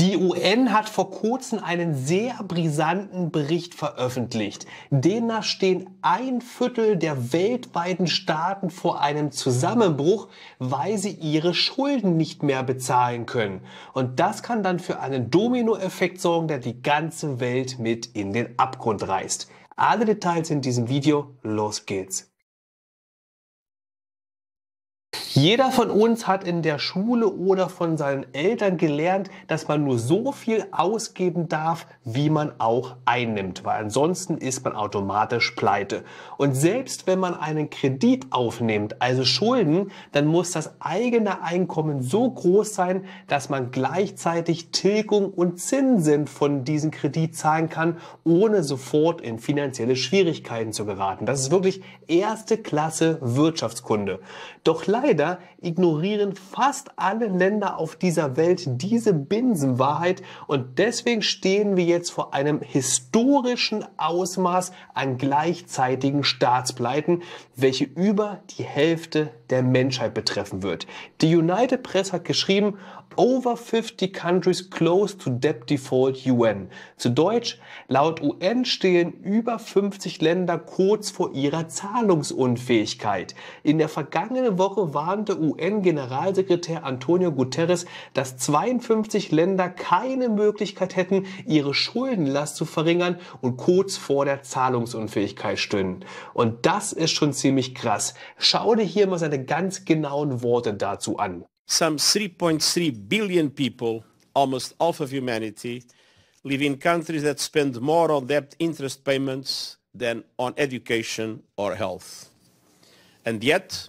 Die UN hat vor kurzem einen sehr brisanten Bericht veröffentlicht. Demnach stehen ein Viertel der weltweiten Staaten vor einem Zusammenbruch, weil sie ihre Schulden nicht mehr bezahlen können. Und das kann dann für einen Dominoeffekt sorgen, der die ganze Welt mit in den Abgrund reißt. Alle Details in diesem Video. Los geht's. Jeder von uns hat in der Schule oder von seinen Eltern gelernt, dass man nur so viel ausgeben darf, wie man auch einnimmt, weil ansonsten ist man automatisch pleite. Und selbst wenn man einen Kredit aufnimmt, also Schulden, dann muss das eigene Einkommen so groß sein, dass man gleichzeitig Tilgung und Zinsen von diesem Kredit zahlen kann, ohne sofort in finanzielle Schwierigkeiten zu geraten. Das ist wirklich erste Klasse Wirtschaftskunde. Doch leider Leider ignorieren fast alle Länder auf dieser Welt diese Binsenwahrheit und deswegen stehen wir jetzt vor einem historischen Ausmaß an gleichzeitigen Staatspleiten, welche über die Hälfte der Menschheit betreffen wird. Die United Press hat geschrieben, over 50 countries close to debt default UN. Zu Deutsch, laut UN stehen über 50 Länder kurz vor ihrer Zahlungsunfähigkeit. In der vergangenen Woche warnte UN-Generalsekretär Antonio Guterres, dass 52 Länder keine Möglichkeit hätten, ihre Schuldenlast zu verringern und kurz vor der Zahlungsunfähigkeit stünden. Und das ist schon ziemlich krass. Schau dir hier mal seine ganz genauen Worte dazu an. some 3.3 billion people, almost half of humanity, live in countries that spend more on debt interest payments than on education or health. And yet,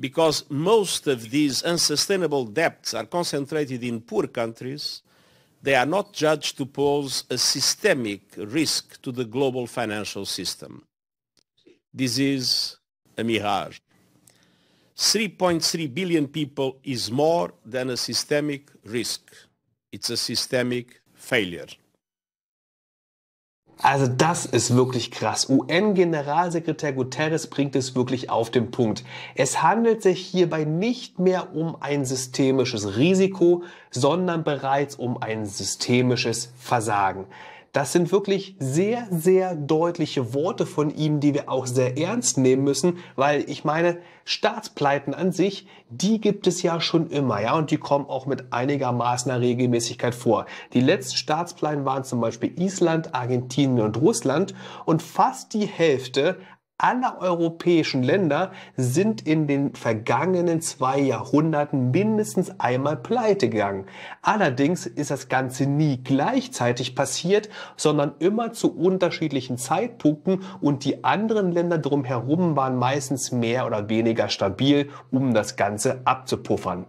because most of these unsustainable debts are concentrated in poor countries, they are not judged to pose a systemic risk to the global financial system. This is a mirage. 3.3 billion people is more than a systemic risk. It's a systemic failure. Also das ist wirklich krass. UN-Generalsekretär Guterres bringt es wirklich auf den Punkt. Es handelt sich hierbei nicht mehr um ein systemisches Risiko, sondern bereits um ein systemisches Versagen. Das sind wirklich sehr, sehr deutliche Worte von ihm, die wir auch sehr ernst nehmen müssen, weil ich meine, Staatspleiten an sich, die gibt es ja schon immer, ja, und die kommen auch mit einigermaßen Regelmäßigkeit vor. Die letzten Staatspleiten waren zum Beispiel Island, Argentinien und Russland und fast die Hälfte aller europäischen Länder sind in den vergangenen zwei Jahrhunderten mindestens einmal pleite gegangen. Allerdings ist das Ganze nie gleichzeitig passiert, sondern immer zu unterschiedlichen Zeitpunkten und die anderen Länder drumherum waren meistens mehr oder weniger stabil, um das Ganze abzupuffern.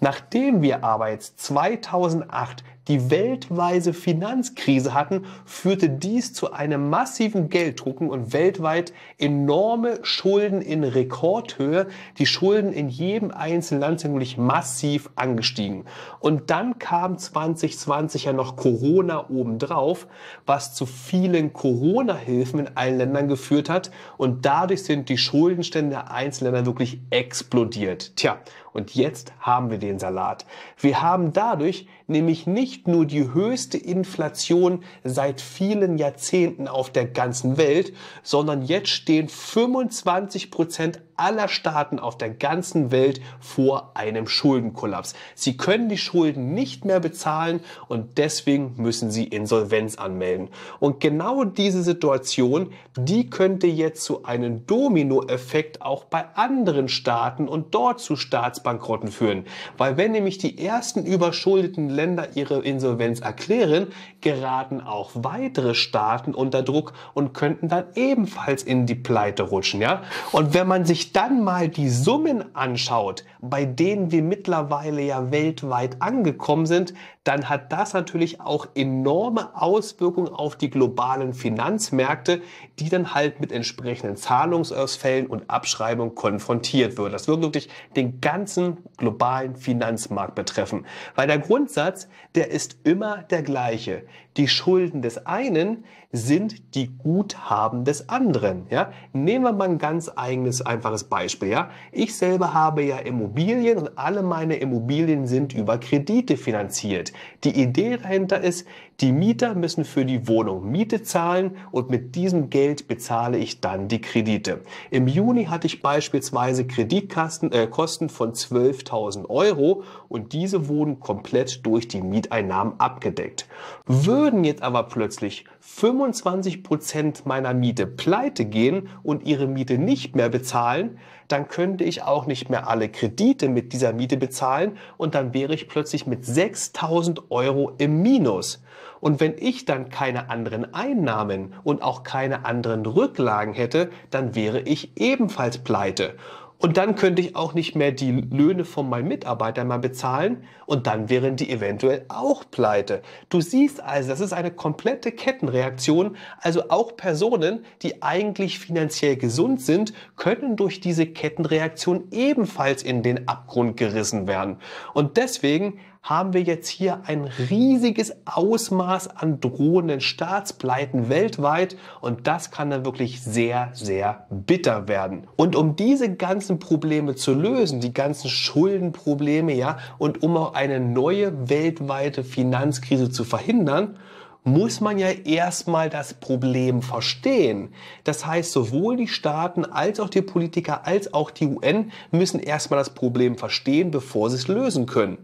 Nachdem wir aber jetzt 2008 die weltweise Finanzkrise hatten, führte dies zu einem massiven Gelddrucken und weltweit enorme Schulden in Rekordhöhe. Die Schulden in jedem einzelnen Land sind wirklich massiv angestiegen. Und dann kam 2020 ja noch Corona obendrauf, was zu vielen Corona-Hilfen in allen Ländern geführt hat. Und dadurch sind die Schuldenstände der Einzelländer wirklich explodiert. Tja, und jetzt haben wir den Salat. Wir haben dadurch nämlich nicht nur die höchste Inflation seit vielen Jahrzehnten auf der ganzen Welt, sondern jetzt stehen 25 Prozent aller Staaten auf der ganzen Welt vor einem Schuldenkollaps. Sie können die Schulden nicht mehr bezahlen und deswegen müssen sie Insolvenz anmelden. Und genau diese Situation, die könnte jetzt zu einem Dominoeffekt auch bei anderen Staaten und dort zu Staatsbankrotten führen. Weil wenn nämlich die ersten überschuldeten Länder ihre Insolvenz erklären, geraten auch weitere Staaten unter Druck und könnten dann ebenfalls in die Pleite rutschen, ja? Und wenn man sich sich dann mal die Summen anschaut, bei denen wir mittlerweile ja weltweit angekommen sind, dann hat das natürlich auch enorme Auswirkungen auf die globalen Finanzmärkte, die dann halt mit entsprechenden Zahlungsausfällen und Abschreibungen konfrontiert wird. Das wird wirklich den ganzen globalen Finanzmarkt betreffen. Weil der Grundsatz, der ist immer der gleiche. Die Schulden des einen sind die Guthaben des anderen. Ja? Nehmen wir mal ein ganz eigenes, einfaches Beispiel. Ja? Ich selber habe ja Immobilien und alle meine Immobilien sind über Kredite finanziert. Die Idee dahinter ist, die Mieter müssen für die Wohnung Miete zahlen und mit diesem Geld bezahle ich dann die Kredite. Im Juni hatte ich beispielsweise Kreditkosten äh, von 12.000 Euro und diese wurden komplett durch die Mieteinnahmen abgedeckt. Würden jetzt aber plötzlich 25% Prozent meiner Miete pleite gehen und ihre Miete nicht mehr bezahlen, dann könnte ich auch nicht mehr alle Kredite mit dieser Miete bezahlen und dann wäre ich plötzlich mit 6.000 1000 Euro im Minus. Und wenn ich dann keine anderen Einnahmen und auch keine anderen Rücklagen hätte, dann wäre ich ebenfalls pleite. Und dann könnte ich auch nicht mehr die Löhne von meinen Mitarbeitern mal bezahlen und dann wären die eventuell auch pleite. Du siehst also, das ist eine komplette Kettenreaktion. Also auch Personen, die eigentlich finanziell gesund sind, können durch diese Kettenreaktion ebenfalls in den Abgrund gerissen werden. Und deswegen haben wir jetzt hier ein riesiges Ausmaß an drohenden Staatspleiten weltweit und das kann dann wirklich sehr, sehr bitter werden. Und um diese ganzen Probleme zu lösen, die ganzen Schuldenprobleme, ja, und um auch eine neue weltweite Finanzkrise zu verhindern, muss man ja erstmal das Problem verstehen. Das heißt, sowohl die Staaten als auch die Politiker als auch die UN müssen erstmal das Problem verstehen, bevor sie es lösen können.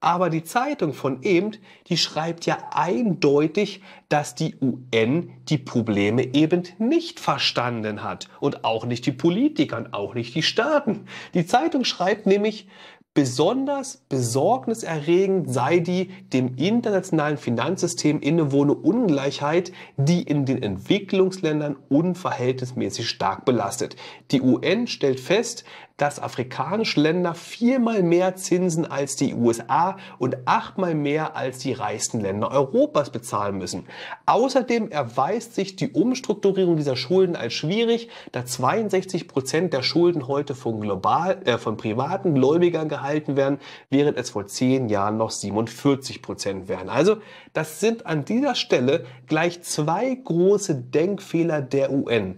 Aber die Zeitung von eben, die schreibt ja eindeutig, dass die UN die Probleme eben nicht verstanden hat. Und auch nicht die Politiker und auch nicht die Staaten. Die Zeitung schreibt nämlich, Besonders besorgniserregend sei die dem internationalen Finanzsystem innewohne Ungleichheit, die in den Entwicklungsländern unverhältnismäßig stark belastet. Die UN stellt fest, dass afrikanische Länder viermal mehr Zinsen als die USA und achtmal mehr als die reichsten Länder Europas bezahlen müssen. Außerdem erweist sich die Umstrukturierung dieser Schulden als schwierig, da 62 Prozent der Schulden heute von, global, äh, von privaten Gläubigern gehalten werden, während es vor zehn Jahren noch 47 Prozent wären. Also das sind an dieser Stelle gleich zwei große Denkfehler der UN.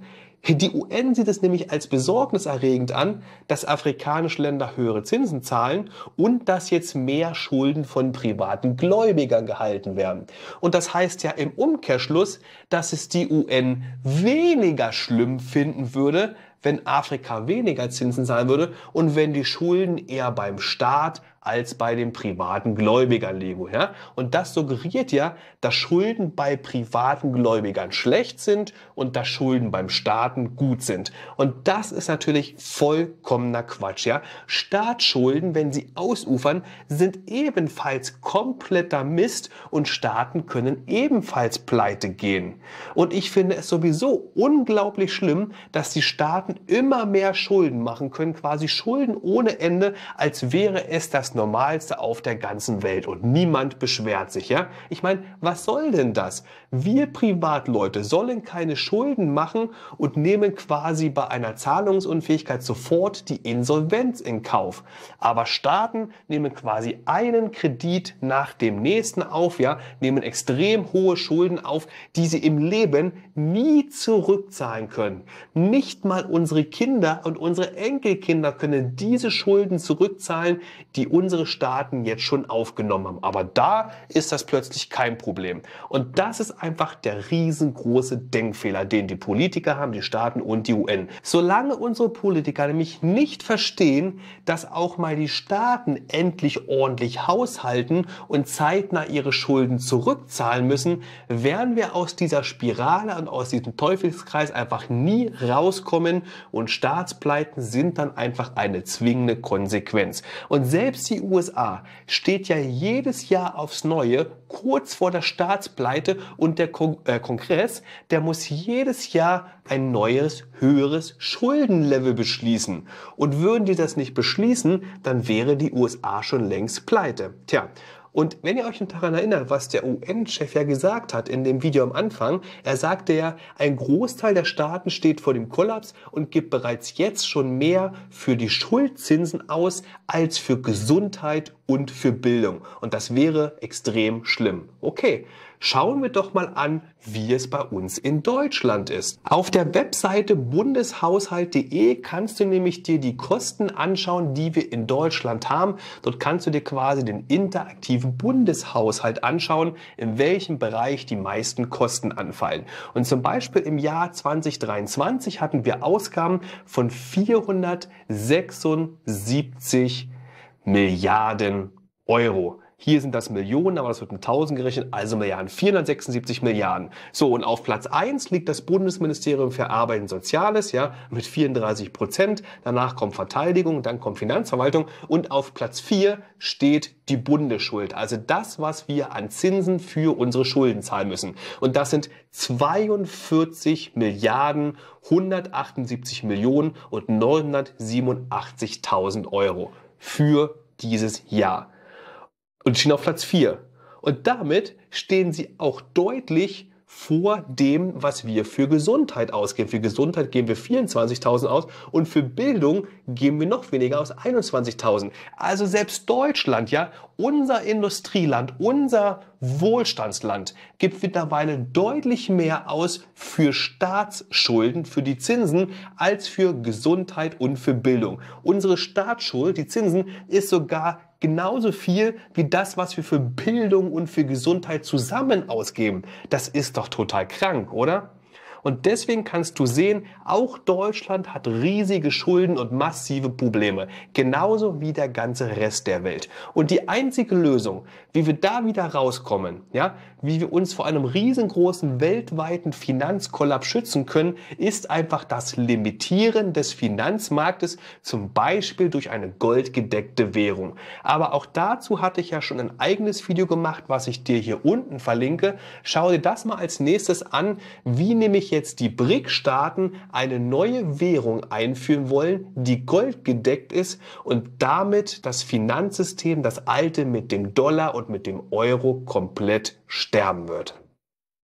Die UN sieht es nämlich als besorgniserregend an, dass afrikanische Länder höhere Zinsen zahlen und dass jetzt mehr Schulden von privaten Gläubigern gehalten werden. Und das heißt ja im Umkehrschluss, dass es die UN weniger schlimm finden würde, wenn Afrika weniger Zinsen zahlen würde und wenn die Schulden eher beim Staat als bei den privaten Gläubigern liegen. Ja? Und das suggeriert ja, dass Schulden bei privaten Gläubigern schlecht sind und dass Schulden beim Staaten gut sind. Und das ist natürlich vollkommener Quatsch. Ja? Staatsschulden, wenn sie ausufern, sind ebenfalls kompletter Mist und Staaten können ebenfalls pleite gehen. Und ich finde es sowieso unglaublich schlimm, dass die Staaten Staaten immer mehr Schulden machen können, quasi Schulden ohne Ende, als wäre es das Normalste auf der ganzen Welt und niemand beschwert sich, ja? Ich meine, was soll denn das? Wir Privatleute sollen keine Schulden machen und nehmen quasi bei einer Zahlungsunfähigkeit sofort die Insolvenz in Kauf. Aber Staaten nehmen quasi einen Kredit nach dem nächsten auf, ja, nehmen extrem hohe Schulden auf, die sie im Leben nie zurückzahlen können. Nicht mal unsere Kinder und unsere Enkelkinder können diese Schulden zurückzahlen, die unsere Staaten jetzt schon aufgenommen haben. Aber da ist das plötzlich kein Problem. Und das ist einfach der riesengroße Denkfehler, den die Politiker haben, die Staaten und die UN. Solange unsere Politiker nämlich nicht verstehen, dass auch mal die Staaten endlich ordentlich haushalten und zeitnah ihre Schulden zurückzahlen müssen, werden wir aus dieser Spirale und aus diesem Teufelskreis einfach nie rauskommen und Staatspleiten sind dann einfach eine zwingende Konsequenz. Und selbst die USA steht ja jedes Jahr aufs Neue kurz vor der Staatspleite und der Kon äh, Kongress, der muss jedes Jahr ein neues, höheres Schuldenlevel beschließen. Und würden die das nicht beschließen, dann wäre die USA schon längst pleite. Tja, und wenn ihr euch noch daran erinnert, was der UN-Chef ja gesagt hat in dem Video am Anfang, er sagte ja, ein Großteil der Staaten steht vor dem Kollaps und gibt bereits jetzt schon mehr für die Schuldzinsen aus als für Gesundheit und für Bildung. Und das wäre extrem schlimm. Okay, Schauen wir doch mal an, wie es bei uns in Deutschland ist. Auf der Webseite bundeshaushalt.de kannst du nämlich dir die Kosten anschauen, die wir in Deutschland haben. Dort kannst du dir quasi den interaktiven Bundeshaushalt anschauen, in welchem Bereich die meisten Kosten anfallen. Und zum Beispiel im Jahr 2023 hatten wir Ausgaben von 476 Milliarden Euro. Hier sind das Millionen, aber das wird mit 1000 gerechnet, also Milliarden. 476 Milliarden. So, und auf Platz 1 liegt das Bundesministerium für Arbeit und Soziales, ja, mit 34 Prozent. Danach kommt Verteidigung, dann kommt Finanzverwaltung. Und auf Platz 4 steht die Bundesschuld. Also das, was wir an Zinsen für unsere Schulden zahlen müssen. Und das sind 42 Milliarden 178 Millionen und 987.000 Euro für dieses Jahr und China auf Platz 4. Und damit stehen sie auch deutlich vor dem, was wir für Gesundheit ausgeben. Für Gesundheit geben wir 24.000 aus und für Bildung geben wir noch weniger aus 21.000. Also selbst Deutschland, ja, unser Industrieland, unser Wohlstandsland gibt mittlerweile deutlich mehr aus für Staatsschulden, für die Zinsen, als für Gesundheit und für Bildung. Unsere Staatsschuld, die Zinsen, ist sogar genauso viel wie das, was wir für Bildung und für Gesundheit zusammen ausgeben. Das ist doch total krank, oder? Und deswegen kannst du sehen, auch Deutschland hat riesige Schulden und massive Probleme. Genauso wie der ganze Rest der Welt. Und die einzige Lösung, wie wir da wieder rauskommen, ja, wie wir uns vor einem riesengroßen weltweiten Finanzkollaps schützen können, ist einfach das Limitieren des Finanzmarktes, zum Beispiel durch eine goldgedeckte Währung. Aber auch dazu hatte ich ja schon ein eigenes Video gemacht, was ich dir hier unten verlinke. Schau dir das mal als nächstes an, wie nehme ich nämlich jetzt die BRIC-Staaten eine neue Währung einführen wollen, die goldgedeckt ist und damit das Finanzsystem, das alte mit dem Dollar und mit dem Euro komplett sterben wird.